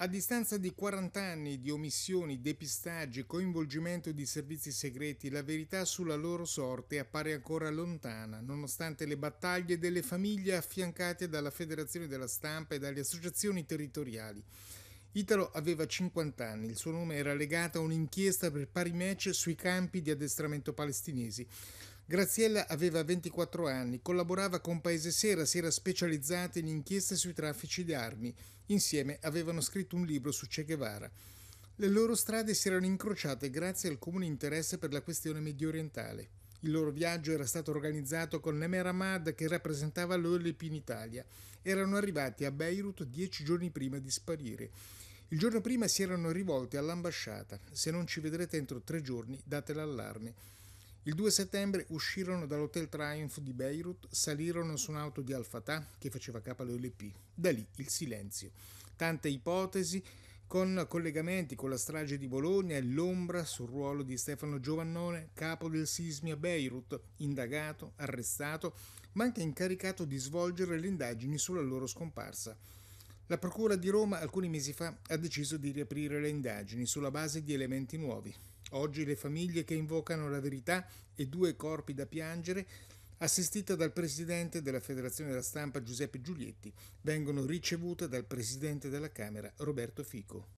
A distanza di 40 anni di omissioni, depistaggi, coinvolgimento di servizi segreti, la verità sulla loro sorte appare ancora lontana, nonostante le battaglie delle famiglie affiancate dalla Federazione della Stampa e dalle associazioni territoriali. Italo aveva 50 anni, il suo nome era legato a un'inchiesta per pari match sui campi di addestramento palestinesi. Graziella aveva 24 anni, collaborava con Paese Sera, si era specializzata in inchieste sui traffici di armi. Insieme avevano scritto un libro su Che Guevara. Le loro strade si erano incrociate grazie al comune interesse per la questione mediorientale. Il loro viaggio era stato organizzato con Nemer Ahmad che rappresentava l'OLP in Italia. Erano arrivati a Beirut dieci giorni prima di sparire. Il giorno prima si erano rivolti all'ambasciata. Se non ci vedrete entro tre giorni, date l'allarme. Il 2 settembre uscirono dall'Hotel Triumph di Beirut, salirono su un'auto di Al-Fatah che faceva capo all'OLP. Da lì il silenzio. Tante ipotesi con collegamenti con la strage di Bologna e l'ombra sul ruolo di Stefano Giovannone, capo del sismi a Beirut, indagato, arrestato, ma anche incaricato di svolgere le indagini sulla loro scomparsa. La Procura di Roma alcuni mesi fa ha deciso di riaprire le indagini sulla base di elementi nuovi. Oggi le famiglie che invocano la verità e due corpi da piangere, assistita dal presidente della Federazione della Stampa Giuseppe Giulietti, vengono ricevute dal presidente della Camera Roberto Fico.